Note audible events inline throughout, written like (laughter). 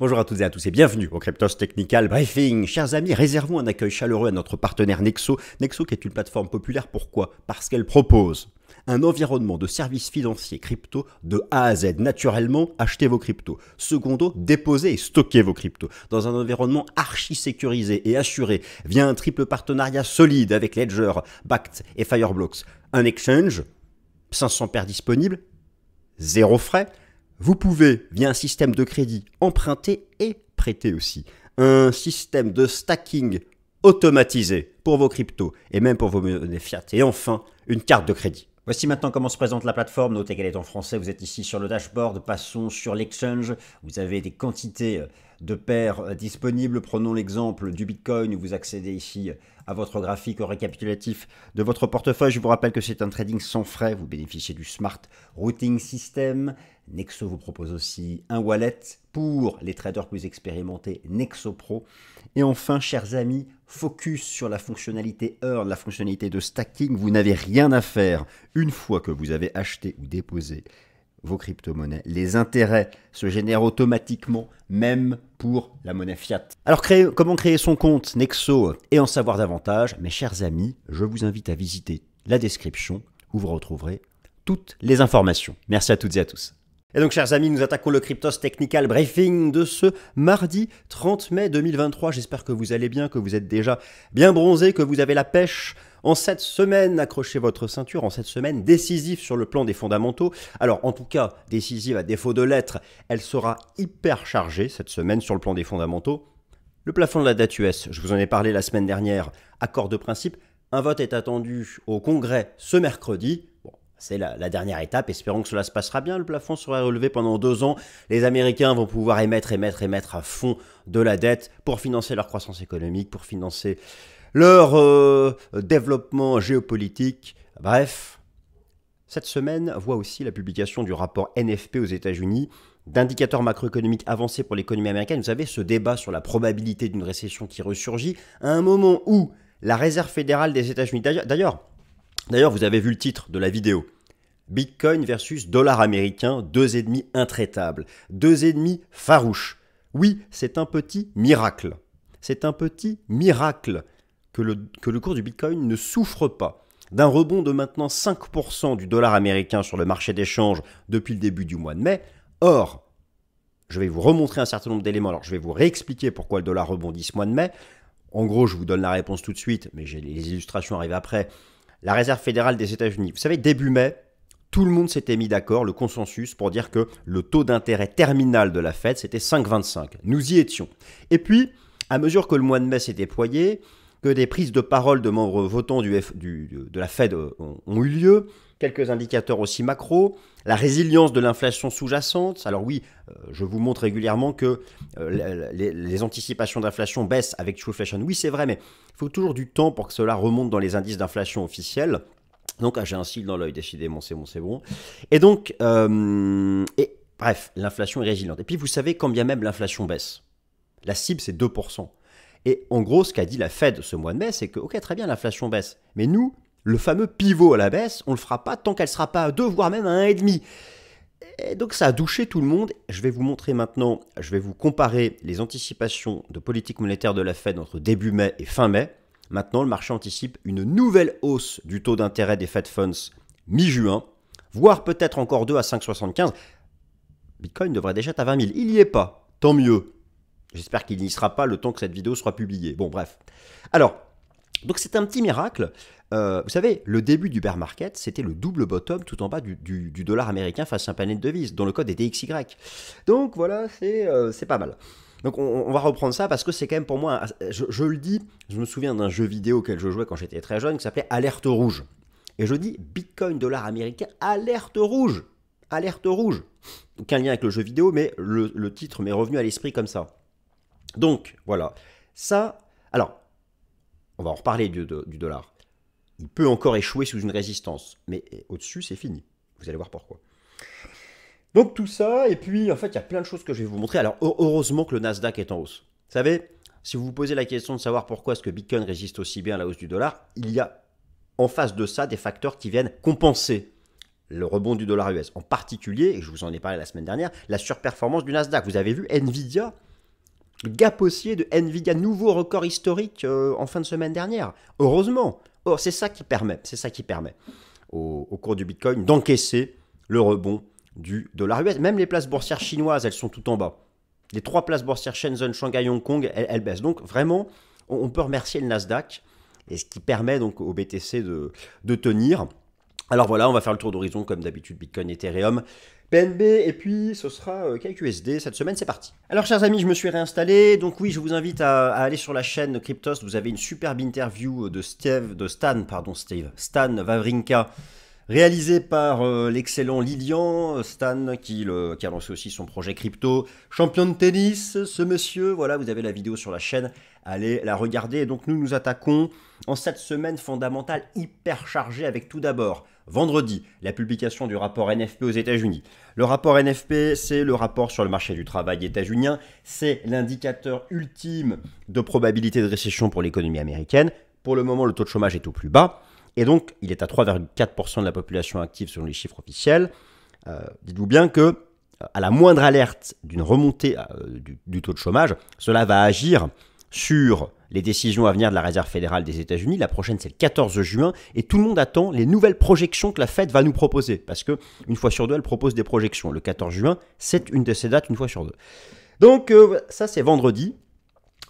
Bonjour à toutes et à tous et bienvenue au Cryptos Technical Briefing. Chers amis, réservons un accueil chaleureux à notre partenaire Nexo. Nexo qui est une plateforme populaire, pourquoi Parce qu'elle propose un environnement de services financiers crypto de A à Z. Naturellement, achetez vos cryptos. Secondo, déposez et stockez vos cryptos dans un environnement archi sécurisé et assuré via un triple partenariat solide avec Ledger, Bact et Fireblocks. Un exchange, 500 paires disponibles, zéro frais, vous pouvez, via un système de crédit, emprunter et prêter aussi. Un système de stacking automatisé pour vos cryptos et même pour vos monnaies fiat. Et enfin, une carte de crédit. Voici maintenant comment se présente la plateforme. Notez qu'elle est en français. Vous êtes ici sur le dashboard. Passons sur l'exchange. Vous avez des quantités euh, de paires euh, disponibles. Prenons l'exemple du Bitcoin vous accédez ici euh, à votre graphique récapitulatif de votre portefeuille. Je vous rappelle que c'est un trading sans frais. Vous bénéficiez du Smart Routing System. Nexo vous propose aussi un wallet pour les traders plus expérimentés, Nexo Pro. Et enfin, chers amis, focus sur la fonctionnalité Earn, la fonctionnalité de stacking. Vous n'avez rien à faire une fois que vous avez acheté ou déposé vos crypto-monnaies. Les intérêts se génèrent automatiquement, même pour la monnaie fiat. Alors, comment créer son compte Nexo et en savoir davantage Mes chers amis, je vous invite à visiter la description où vous retrouverez toutes les informations. Merci à toutes et à tous. Et donc, chers amis, nous attaquons le Cryptos Technical Briefing de ce mardi 30 mai 2023. J'espère que vous allez bien, que vous êtes déjà bien bronzés, que vous avez la pêche. En cette semaine, accrochez votre ceinture, en cette semaine décisive sur le plan des fondamentaux. Alors en tout cas, décisive à défaut de l'être, elle sera hyper chargée cette semaine sur le plan des fondamentaux. Le plafond de la dette US, je vous en ai parlé la semaine dernière, accord de principe, un vote est attendu au Congrès ce mercredi. c'est la, la, dernière étape, espérons que cela se passera bien. Le plafond sera relevé pendant deux ans. Les Américains vont pouvoir émettre, émettre, émettre à fond de la dette pour financer leur croissance économique, pour financer leur euh, développement géopolitique. Bref, cette semaine voit aussi la publication du rapport NFP aux États-Unis d'indicateurs macroéconomiques avancés pour l'économie américaine. Vous savez, ce débat sur la probabilité d'une récession qui ressurgit à un moment où la Réserve fédérale des États-Unis, d'ailleurs, d'ailleurs, vous avez vu le titre de la vidéo. Bitcoin versus dollar américain, deux ennemis intraitables, deux ennemis farouches. Oui, c'est un petit miracle. C'est un petit miracle que le, cours du Bitcoin ne souffre pas d'un rebond de maintenant 5% du dollar américain sur le marché d'échange depuis le début du mois de mai. Or, je vais vous remontrer un certain nombre d'éléments, alors je vais vous réexpliquer pourquoi le dollar rebondit ce mois de mai. En gros, je vous donne la réponse tout de suite, mais j'ai les illustrations arrivent après. La Réserve fédérale des États-Unis, vous savez, début mai, tout le monde s'était mis d'accord, le consensus, pour dire que le taux d'intérêt terminal de la Fed, c'était 5,25. Nous y étions. Et puis, à mesure que le mois de mai s'est déployé, que des prises de parole de membres votants du de la Fed euh, ont, eu lieu, quelques indicateurs aussi macro, la résilience de l'inflation sous-jacente. Alors oui, euh, je vous montre régulièrement que euh, les, anticipations d'inflation baissent avec True Fashion. Oui, c'est vrai, mais il faut toujours du temps pour que cela remonte dans les indices d'inflation officiels. Donc ah, j'ai un cil dans l'œil, décidément, c'est bon, c'est bon. Et donc, et, bref, l'inflation est résiliente. Et puis vous savez, quand bien même l'inflation baisse, la cible c'est 2%. Et en gros, ce qu'a dit la Fed ce mois de mai, c'est que, ok, très bien, l'inflation baisse. Mais nous, le fameux pivot à la baisse, on ne le fera pas tant qu'elle ne sera pas à 2, voire même à 1,5. Et donc ça a douché tout le monde. Je vais vous montrer maintenant, je vais vous comparer les anticipations de politique monétaire de la Fed entre début mai et fin mai. Maintenant, le marché anticipe une nouvelle hausse du taux d'intérêt des Fed Funds mi-juin, voire peut-être encore 2 à 5,75. Bitcoin devrait déjà être à 20 000. Il n'y est pas. Tant mieux. J'espère qu'il n'y sera pas le temps que cette vidéo sera publiée. Bon, bref. Alors, donc c'est un petit miracle. Euh, vous savez, le début du bear market, c'était le double bottom tout en bas du, dollar américain face à un panier de devises, dont le code était XY. Donc voilà, euh, c'est pas mal. Donc on, va reprendre ça parce que c'est quand même pour moi, je, le dis, je me souviens d'un jeu vidéo auquel je jouais quand j'étais très jeune qui s'appelait Alerte Rouge. Et je dis Bitcoin, dollar américain, alerte rouge Alerte rouge Aucun lien avec le jeu vidéo, mais le titre m'est revenu à l'esprit comme ça. Donc, voilà. Ça, alors, on va en reparler du, dollar. Il peut encore échouer sous une résistance, mais au-dessus, c'est fini. Vous allez voir pourquoi. Donc tout ça, et puis en fait, il y a plein de choses que je vais vous montrer. Alors heureusement que le Nasdaq est en hausse. Vous savez, si vous vous posez la question de savoir pourquoi est-ce que Bitcoin résiste aussi bien à la hausse du dollar, il y a en face de ça des facteurs qui viennent compenser le rebond du dollar US. En particulier, et je vous en ai parlé la semaine dernière, la surperformance du Nasdaq. Vous avez vu, Nvidia Gap haussier de Nvidia, nouveau record historique euh, en fin de semaine dernière. Heureusement. c'est ça qui permet, c'est ça qui permet au, cours du Bitcoin d'encaisser le rebond du dollar US. Même les places boursières chinoises, elles sont tout en bas. Les trois places boursières Shenzhen, Shanghai, Hong Kong, elles, baissent. Donc vraiment, on, peut remercier le Nasdaq, et ce qui permet donc au BTC de, de tenir. Alors voilà, on va faire le tour d'horizon comme d'habitude, Bitcoin, Ethereum. BNB et puis ce sera euh, quelques KQSD. Cette semaine, c'est parti. Alors, chers amis, je me suis réinstallé. Donc, oui, je vous invite à, aller sur la chaîne Cryptos, Vous avez une superbe interview de Steve, de Stan, pardon, Steve, Stan Wawrinka. Réalisé par euh, l'excellent Lilian euh, Stan, qui, qui, a lancé aussi son projet crypto, champion de tennis, ce monsieur, voilà, vous avez la vidéo sur la chaîne, allez la regarder. Et donc nous nous attaquons en cette semaine fondamentale hyper chargée avec tout d'abord, vendredi, la publication du rapport NFP aux États-Unis. Le rapport NFP, c'est le rapport sur le marché du travail états-unien, c'est l'indicateur ultime de probabilité de récession pour l'économie américaine. Pour le moment, le taux de chômage est au plus bas. Et donc, il est à 3,4% de la population active selon les chiffres officiels. Euh, dites-vous bien que euh, à la moindre alerte d'une remontée euh, du, taux de chômage, cela va agir sur les décisions à venir de la Réserve fédérale des États-Unis. La prochaine, c'est le 14 juin, et tout le monde attend les nouvelles projections que la Fed va nous proposer, parce que une fois sur deux, elle propose des projections. Le 14 juin, c'est une de ces dates, une fois sur deux. Donc ça, c'est vendredi.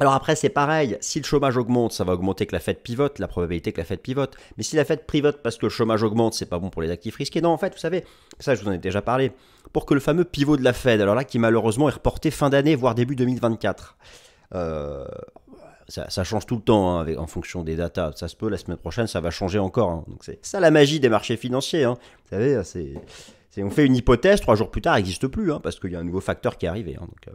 Alors après, c'est pareil, si le chômage augmente, ça va augmenter que la Fed pivote, la probabilité que la Fed pivote. Mais si la Fed pivote parce que le chômage augmente, c'est pas bon pour les actifs risqués. Non, en fait, vous savez, ça je vous en ai déjà parlé, pour que le fameux pivot de la Fed, alors là qui malheureusement est reporté fin d'année, voire début 2024, euh, ça, change tout le temps hein, en fonction des datas. Ça se peut, la semaine prochaine, ça va changer encore. Hein. Donc c'est ça la magie des marchés financiers. Hein. Vous savez, euh, on fait une hypothèse, trois jours plus tard, elle n'existe plus, parce qu'il y a un nouveau facteur qui est arrivé. donc, euh,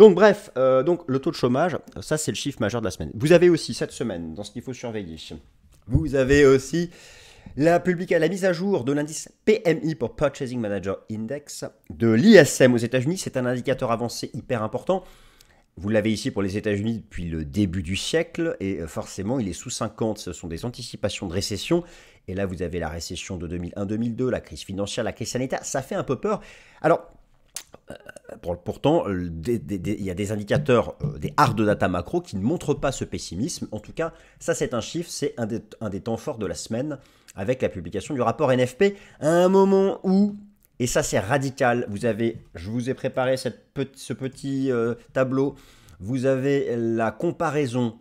donc bref, euh, donc le taux de chômage, euh, ça c'est le chiffre majeur de la semaine. Vous avez aussi cette semaine, dans ce qu'il faut surveiller, vous avez aussi la, la mise à jour de l'indice PMI pour Purchasing Manager Index de l'ISM aux États-Unis. C'est un indicateur avancé hyper important. Vous l'avez ici pour les États-Unis depuis le début du siècle et euh, forcément il est sous 50. Ce sont des anticipations de récession. Et là vous avez la récession de 2001-2002, la crise financière, la crise sanitaire. Ça fait un peu peur. Alors pourtant, euh, il y a des indicateurs, euh, des hard data macro qui ne montrent pas ce pessimisme. En tout cas, ça c'est un chiffre, c'est un, des temps forts de la semaine avec la publication du rapport NFP, à un moment où, et ça c'est radical, vous avez, je vous ai préparé cette, ce petit euh, tableau, vous avez la comparaison,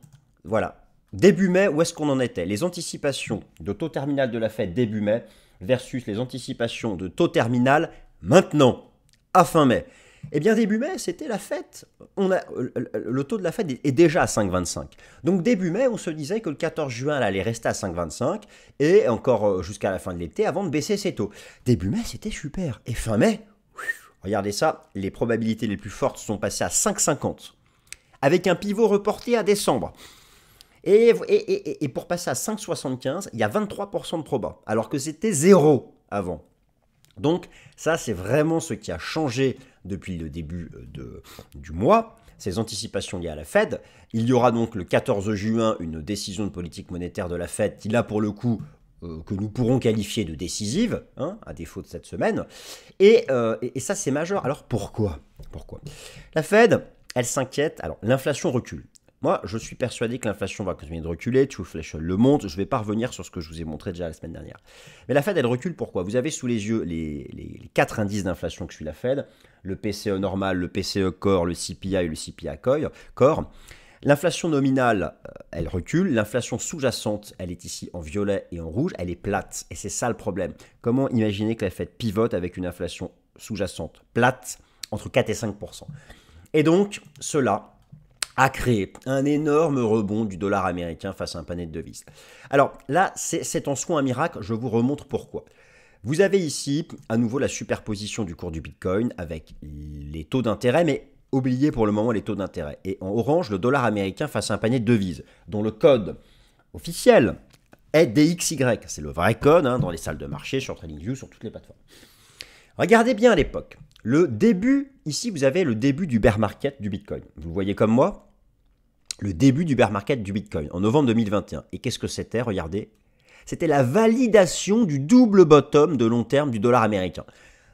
voilà, début mai, où est-ce qu'on en était Les anticipations de taux terminal de la Fed début mai versus les anticipations de taux terminal maintenant à fin mai. Eh bien, début mai, c'était la fête. On a, le taux de la fête est déjà à 5,25. Donc, début mai, on se disait que le 14 juin, allait rester à 5,25 et encore euh, jusqu'à la fin de l'été avant de baisser ses taux. Début mai, c'était super. Et fin mai, regardez ça, les probabilités les plus fortes sont passées à 5,50 avec un pivot reporté à décembre. Et, pour passer à 5,75, il y a 23% de proba, alors que c'était zéro avant. Donc ça, c'est vraiment ce qui a changé depuis le début euh, du mois, ces anticipations liées à la Fed. Il y aura donc le 14 juin une décision de politique monétaire de la Fed qui, là, pour le coup, euh, que nous pourrons qualifier de décisive, hein, à défaut de cette semaine. Euh, et, et ça, c'est majeur. Alors pourquoi Pourquoi La Fed, elle s'inquiète. Alors, l'inflation recule. Moi, je suis persuadé que l'inflation va continuer de reculer, True le monte. je ne vais pas revenir sur ce que je vous ai montré déjà la semaine dernière. Mais la Fed, elle recule pourquoi Vous avez sous les yeux les, quatre indices d'inflation que suit la Fed, le PCE normal, le PCE core, le CPI et le CPI core. L'inflation nominale, euh, elle recule. L'inflation sous-jacente, elle est ici en violet et en rouge. Elle est plate. Et c'est ça le problème. Comment imaginer que la Fed pivote avec une inflation sous-jacente plate entre 4 et 5 Et donc, cela a créé un énorme rebond du dollar américain face à un panier de devises. Alors là, c'est en soi un miracle, je vous remontre pourquoi. Vous avez ici à nouveau la superposition du cours du Bitcoin avec les taux d'intérêt, mais oubliez pour le moment les taux d'intérêt. Et en orange, le dollar américain face à un panier de devises, dont le code officiel est DXY. C'est le vrai code hein, dans les salles de marché, sur TradingView, sur toutes les plateformes. Regardez bien à l'époque. Le début, ici vous avez le début du bear market du Bitcoin. Vous le voyez comme moi le début du bear market du Bitcoin, en novembre 2021. Et qu'est-ce que c'était Regardez. C'était la validation du double bottom de long terme du dollar américain.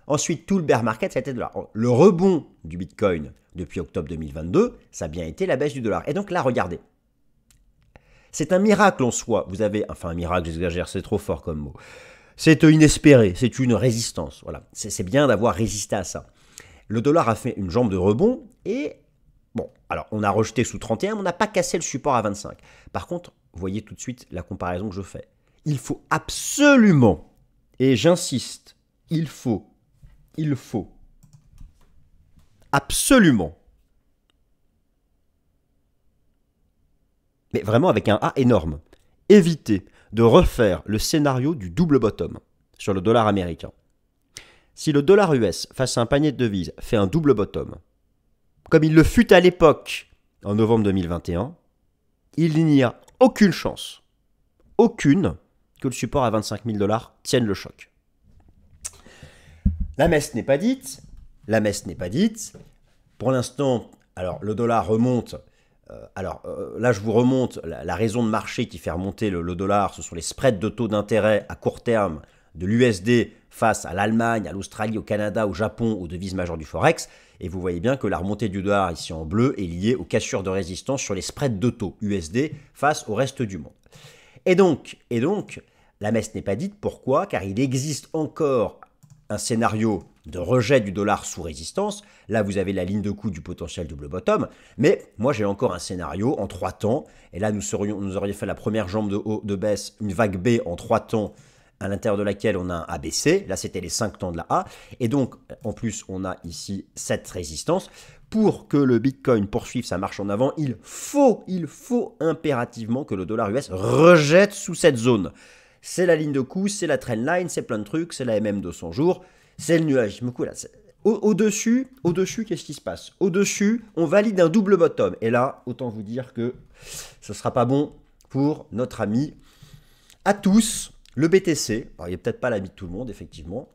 Ensuite, tout le bear market, c'était de Le rebond du Bitcoin depuis octobre 2022, ça a bien été la baisse du dollar. Et donc là, regardez. C'est un miracle en soi. Vous avez, enfin un miracle, j'exagère, c'est trop fort comme mot. C'est inespéré, c'est une résistance. Voilà, c'est bien d'avoir résisté à ça. Le dollar a fait une jambe de rebond et Bon, alors on a rejeté sous 31, mais on n'a pas cassé le support à 25. Par contre, voyez tout de suite la comparaison que je fais. Il faut absolument, et j'insiste, il faut, il faut absolument, mais vraiment avec un A énorme, éviter de refaire le scénario du double bottom sur le dollar américain. Si le dollar US face à un panier de devises fait un double bottom, comme il le fut à l'époque, en novembre 2021, il n'y a aucune chance, aucune, que le support à 25 000 dollars tienne le choc. La messe n'est pas dite, la messe n'est pas dite. Pour l'instant, alors le dollar remonte. Euh, alors euh, là, je vous remonte la, raison de marché qui fait remonter le dollar, ce sont les spreads de taux d'intérêt à court terme de l'USD face à l'Allemagne, à l'Australie, au Canada, au Japon, aux devises majeures du Forex. Et vous voyez bien que la remontée du dollar ici en bleu est liée aux cassures de résistance sur les spreads de taux USD face au reste du monde. Et donc, et donc la messe n'est pas dite. Pourquoi Car il existe encore un scénario de rejet du dollar sous résistance. Là, vous avez la ligne de coup du potentiel double bottom. Mais moi, j'ai encore un scénario en trois temps. Et là, nous, serions, nous aurions fait la première jambe de, haut, de baisse, une vague B en trois temps à l'intérieur de laquelle on a un ABC. Là, c'était les 5 temps de la A. Et donc, en plus, on a ici cette résistance. Pour que le Bitcoin poursuive sa marche en avant, il faut, il faut impérativement que le dollar US rejette sous cette zone. C'est la ligne de coup, c'est la trend line, c'est plein de trucs, c'est la MM de 100 jours, c'est le nuage. Là, au-dessus, au dessus au qu'est-ce qui se passe Au-dessus, on valide un double bottom. Et là, autant vous dire que ce ne sera pas bon pour notre ami. À tous, le BTC, il il n'est peut-être pas l'ami de tout le monde, effectivement.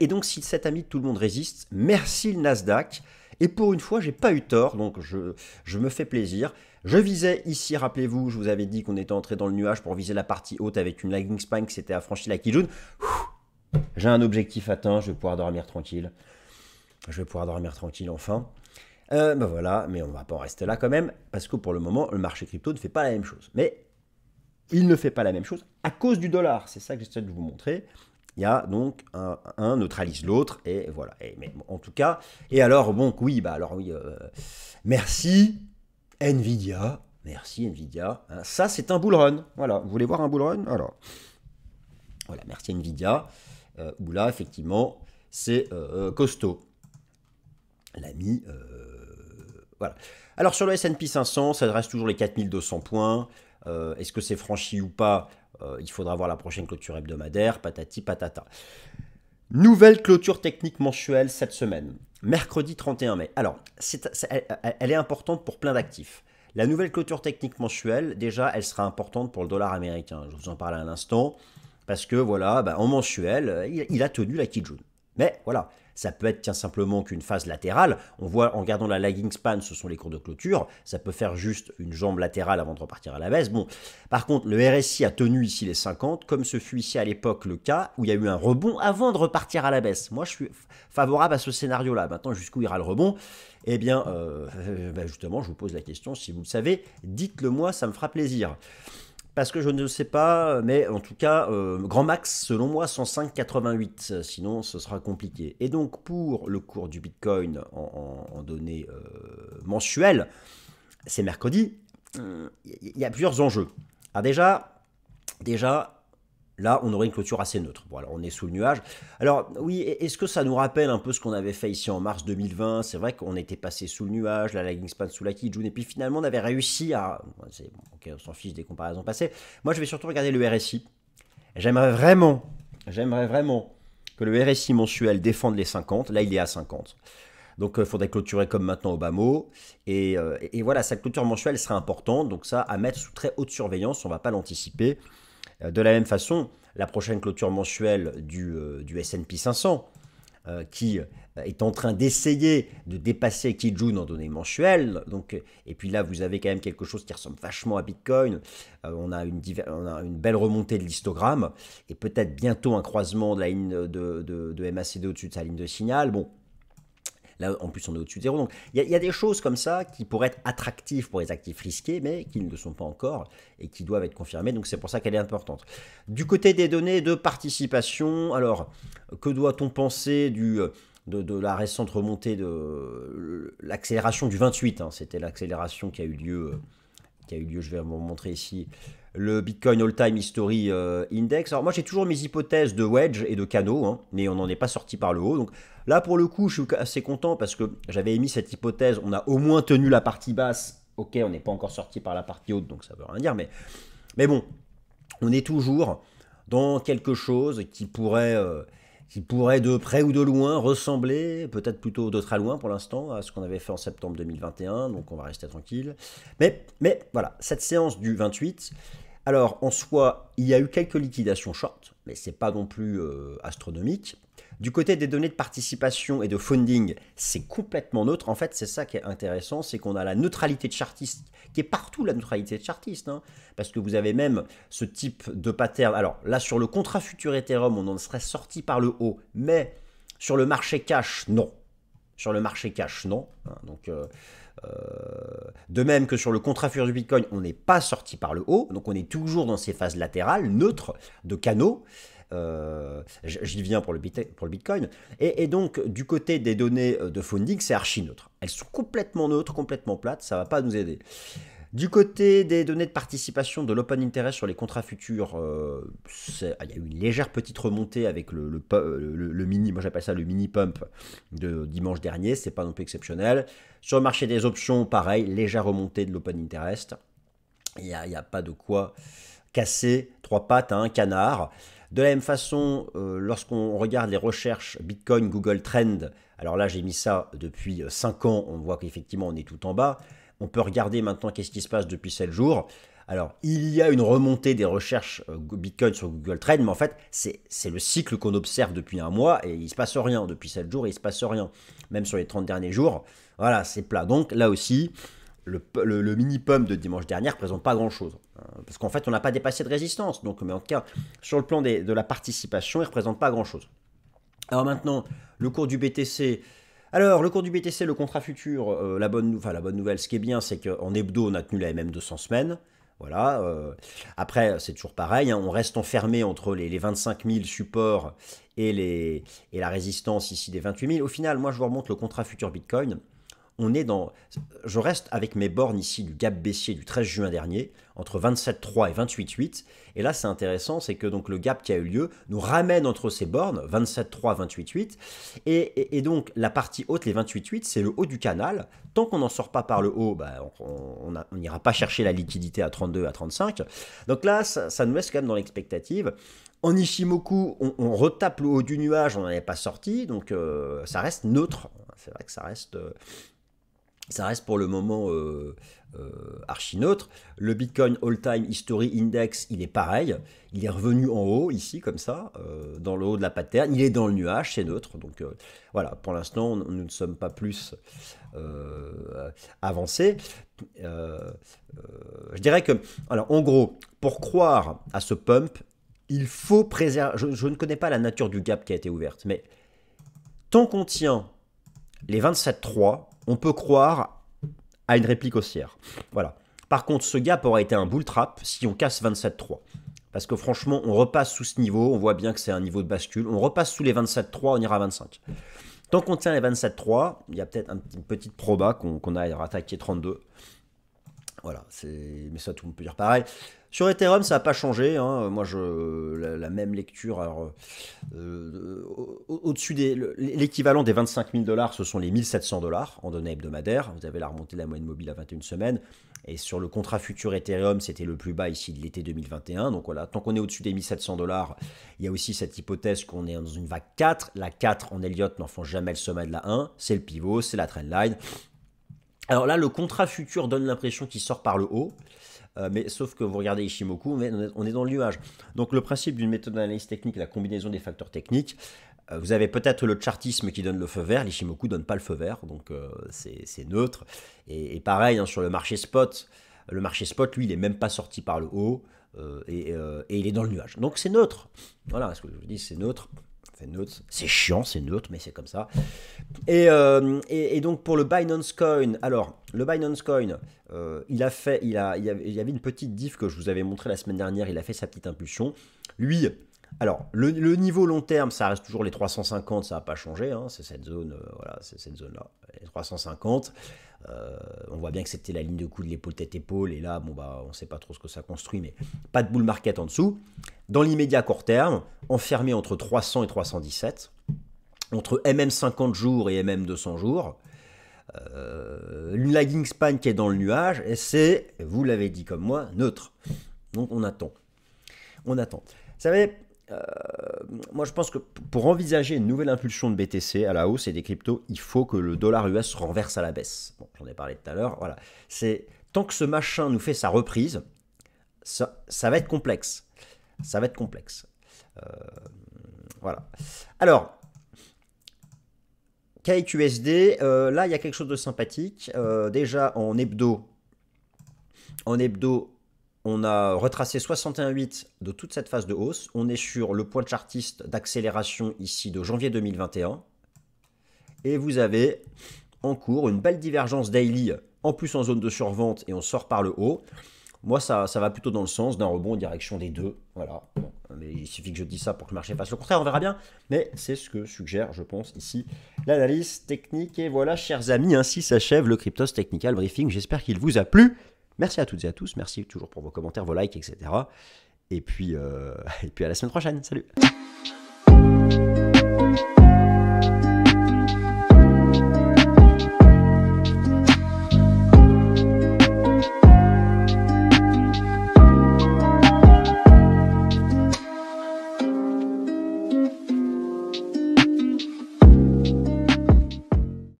Et donc, si cet ami de tout le monde résiste, merci le Nasdaq. Et pour une fois, j'ai pas eu tort, donc je, me fais plaisir. Je visais ici, rappelez-vous, je vous avais dit qu'on était entré dans le nuage pour viser la partie haute avec une lagging span qui s'était affranchie la Kijun. J'ai un objectif atteint, je vais pouvoir dormir tranquille. Je vais pouvoir dormir tranquille enfin. Euh, ben voilà, mais on va pas en rester là quand même, parce que pour le moment, le marché crypto ne fait pas la même chose. Mais il ne fait pas la même chose à cause du dollar. C'est ça que j'essaie de vous montrer. Il y a donc un, neutralise l'autre et voilà. en tout cas, et alors bon, oui, bah alors oui, euh, merci Nvidia, merci Nvidia. Hein, ça c'est un bull run. Voilà, vous voulez voir un bull run Alors voilà, merci Nvidia. Euh, là effectivement c'est euh, euh, costaud. L'ami, voilà. Alors sur le S&P 500, ça reste toujours les 4200 points. Euh, est-ce que c'est franchi ou pas euh, Il faudra voir la prochaine clôture hebdomadaire, patati patata. Nouvelle clôture technique mensuelle cette semaine, mercredi 31 mai. Alors, elle, est importante pour plein d'actifs. La nouvelle clôture technique mensuelle, déjà, elle sera importante pour le dollar américain. Je vous en parle à l'instant, parce que voilà, bah, en mensuel, il, a tenu la Kijun. Mais voilà, ça peut être tiens simplement qu'une phase latérale. On voit en gardant la lagging span, ce sont les cours de clôture. Ça peut faire juste une jambe latérale avant de repartir à la baisse. Bon, par contre, le RSI a tenu ici les 50, comme ce fut ici à l'époque le cas où il y a eu un rebond avant de repartir à la baisse. Moi, je suis favorable à ce scénario-là. Maintenant, jusqu'où ira le rebond eh bien, euh, (laughs) bah, justement, je vous pose la question. Si vous le savez, dites-le moi, ça me fera plaisir parce que je ne sais pas, mais en tout cas, euh, grand max, selon moi, 105,88. Sinon, ce sera compliqué. Et donc, pour le cours du Bitcoin en, données euh, mensuelles, c'est mercredi, il euh, y a plusieurs enjeux. Alors ah, déjà, déjà Là, on aurait une clôture assez neutre. Voilà, on est sous le nuage. Alors, oui, e-, est-ce que ça nous rappelle un peu ce qu'on avait fait ici en mars 2020 C'est vrai qu'on était passé sous le nuage, la lagging span sous la Kijun, et puis finalement, on avait réussi à. C'est, bon, ok, on s'en fiche des comparaisons passées. Moi, je vais surtout regarder le RSI. J'aimerais vraiment, j'aimerais vraiment que le RSI mensuel défende les 50. Là, il est à 50. Donc il euh, faudrait clôturer comme maintenant au bas mot. Et, euh, voilà, sa clôture mensuelle serait importante. Donc ça, à mettre sous très haute surveillance, on ne va pas l'anticiper. Euh, de la même façon, la prochaine clôture mensuelle du, euh, du SP 500, euh, qui est en train d'essayer de dépasser Kijun en données mensuelles. Donc, et puis là, vous avez quand même quelque chose qui ressemble vachement à Bitcoin. on, a une belle remontée de l'histogramme et peut-être bientôt un croisement de la ligne de, de MACD au-dessus de sa ligne de signal. Bon, Là, en plus, on est au-dessus de zéro. Donc, il y, a des choses comme ça qui pourraient être attractives pour les actifs risqués, mais qui ne le sont pas encore et qui doivent être confirmées. Donc, c'est pour ça qu'elle est importante. Du côté des données de participation, alors, que doit-on penser du... Euh, de, la récente remontée de l'accélération du 28, hein, c'était l'accélération qui a eu lieu euh, qui a eu lieu, je vais vous montrer ici, le Bitcoin All Time History euh, Index. Alors moi j'ai toujours mes hypothèses de wedge et de canaux, hein, mais on n'en est pas sorti par le haut. Donc là pour le coup je suis assez content parce que j'avais émis cette hypothèse, on a au moins tenu la partie basse. Ok, on n'est pas encore sorti par la partie haute, donc ça veut rien dire, mais, mais bon, on est toujours dans quelque chose qui pourrait... Euh, qui pourrait de près ou de loin ressembler, peut-être plutôt de très loin pour l'instant, à ce qu'on avait fait en septembre 2021, donc on va rester tranquille. Mais, mais voilà, cette séance du 28, alors en soi, il y a eu quelques liquidations short, mais c'est pas non plus euh, astronomique. Du côté des données de participation et de funding, c'est complètement neutre. En fait, c'est ça qui est intéressant, c'est qu'on a la neutralité de chartiste, qui est partout la neutralité de chartiste, hein. parce que vous avez même ce type de pattern. Alors là, sur le contrat futur Ethereum, on en serait sorti par le haut, mais sur le marché cash, non. Sur le marché cash, non. Hein. Donc, euh, euh, de même que sur le contrat futur du Bitcoin, on n'est pas sorti par le haut, donc on est toujours dans ces phases latérales, neutres, de canaux. Euh, j'y viens pour le, pour le Bitcoin. Et, donc, du côté des données euh, de funding, c'est archi neutre. Elles sont complètement neutres, complètement plates, ça va pas nous aider. Du côté des données de participation de l'open interest sur les contrats futurs, euh, ah, il y a eu une légère petite remontée avec le, le, mini, moi j'appelle ça le mini pump de dimanche dernier, c'est pas non plus exceptionnel. Sur le marché des options, pareil, légère remontée de l'open interest. Il n'y a, a, pas de quoi casser trois pattes à un canard. De la même façon, euh, lorsqu'on regarde les recherches Bitcoin, Google Trend, alors là j'ai mis ça depuis 5 euh, ans, on voit qu'effectivement on est tout en bas. On peut regarder maintenant qu'est-ce qui se passe depuis 7 jours. Alors, il y a une remontée des recherches euh, Bitcoin sur Google Trend, mais en fait, c'est le cycle qu'on observe depuis un mois et il ne se passe rien. Depuis 7 jours, il ne se passe rien. Même sur les 30 derniers jours, voilà, c'est plat. Donc là aussi, le, mini pump de dimanche dernier ne représente pas grand-chose. Hein, parce qu'en fait, on n'a pas dépassé de résistance. Donc, mais en tout cas, sur le plan de la participation, il ne représente pas grand-chose. Alors maintenant, le cours du BTC. Alors, le cours du BTC, le contrat futur, euh, la, bonne, nouvelle, ce qui est bien, c'est qu'en hebdo, on a tenu la MM 200 semaines. Voilà. Euh, après, c'est toujours pareil. Hein, on reste enfermé entre les, 25 000 supports et, et la résistance ici des 28 000. Au final, moi, je vous remonte le contrat futur Bitcoin on est dans. Je reste avec mes bornes ici du gap baissier du 13 juin dernier, entre 27,3 et 28,8. Et là, c'est intéressant, c'est que donc le gap qui a eu lieu nous ramène entre ces bornes, 27,3, 28,8. Et, et, et, donc la partie haute, les 28,8, c'est le haut du canal. Tant qu'on n'en sort pas par le haut, bah, on n'ira pas chercher la liquidité à 32, à 35. Donc là, ça, nous laisse quand même dans l'expectative. En Ishimoku, on, retape le haut du nuage, on n'en est pas sorti, donc euh, ça reste neutre. C'est vrai que ça reste. Euh, ça reste pour le moment euh, euh, archi neutre. Le Bitcoin All Time History Index, il est pareil. Il est revenu en haut, ici, comme ça, euh, dans le haut de la pattern. Il est dans le nuage, c'est neutre. Donc voilà, pour l'instant, nous ne sommes pas plus avancés. je dirais que, alors en gros, pour croire à ce pump, il faut préserver. Je, je ne connais pas la nature du gap qui a été ouverte, mais tant qu'on tient les 27,3, on peut croire à une réplique haussière. Voilà. Par contre, ce gap aurait été un bull trap si on casse 27.3. Parce que franchement, on repasse sous ce niveau, on voit bien que c'est un niveau de bascule. On repasse sous les 27.3, on ira à 25. Tant qu'on tient les 27.3, il y a peut-être une petite proba qu'on a aille attaquer 32. Voilà, c'est mais ça, tout le monde peut dire pareil. Sur Ethereum, ça n'a pas changé. Hein. Moi, je, la, même lecture. Euh, au-dessus des. L'équivalent des 25 000 dollars, ce sont les 1700 dollars en données hebdomadaires. Vous avez la remontée de la moyenne mobile à 21 semaines. Et sur le contrat futur Ethereum, c'était le plus bas ici de l'été 2021. Donc voilà, tant qu'on est au-dessus des 1700 dollars, il y a aussi cette hypothèse qu'on est dans une vague 4. La 4 en Elliott n'en font jamais le sommet de la 1. C'est le pivot, c'est la trendline. Alors là, le contrat futur donne l'impression qu'il sort par le haut, euh, mais sauf que vous regardez Ishimoku, on est dans le nuage. Donc le principe d'une méthode d'analyse technique, la combinaison des facteurs techniques, euh, vous avez peut-être le chartisme qui donne le feu vert, l'Ishimoku donne pas le feu vert, donc euh, c'est neutre. Et, pareil, hein, sur le marché spot, le marché spot, lui, il n'est même pas sorti par le haut, et, et, il est dans le nuage. Donc c'est neutre. Voilà, ce que je vous dis, c'est neutre. C'est neutre. C'est chiant, c'est neutre, mais c'est comme ça. Et, euh, donc pour le Binance Coin, alors le Binance Coin, euh, il a fait, il a, il y avait une petite diff que je vous avais montré la semaine dernière. Il a fait sa petite impulsion. Lui, alors le, niveau long terme, ça reste toujours les 350, ça n'a pas changé. Hein, c'est cette zone, euh, voilà, c'est cette zone là, les 350. Euh, on voit bien que c'était la ligne de coude, l'épaule tête épaule, et là, bon bah, on ne sait pas trop ce que ça construit, mais pas de bull market en dessous. Dans l'immédiat court terme, enfermé entre 300 et 317, entre MM 50 jours et MM 200 jours. Euh, une lagging span qui est dans le nuage, et c'est, vous l'avez dit comme moi, neutre. Donc on attend. On attend. Vous savez, euh, moi, je pense que pour envisager une nouvelle impulsion de BTC à la hausse et des cryptos, il faut que le dollar US renverse à la baisse. Bon, j'en ai parlé tout à l'heure. Voilà. C'est tant que ce machin nous fait sa reprise, ça, ça va être complexe. Ça va être complexe. Euh, voilà. Alors. KQSD, euh, là il y a quelque chose de sympathique. Euh, déjà en hebdo, en hebdo, on a retracé 61,8 de toute cette phase de hausse. On est sur le point chartiste d'accélération ici de janvier 2021. Et vous avez en cours une belle divergence daily, en plus en zone de survente et on sort par le haut. Moi, ça, ça va plutôt dans le sens d'un rebond en direction des deux. Voilà. Mais il suffit que je dise ça pour que le marché fasse le contraire, on verra bien. Mais c'est ce que suggère, je pense, ici l'analyse technique. Et voilà, chers amis, ainsi s'achève le Cryptos Technical Briefing. J'espère qu'il vous a plu. Merci à toutes et à tous. Merci toujours pour vos commentaires, vos likes, etc. Et puis, euh, (laughs) et puis à la semaine prochaine. Salut.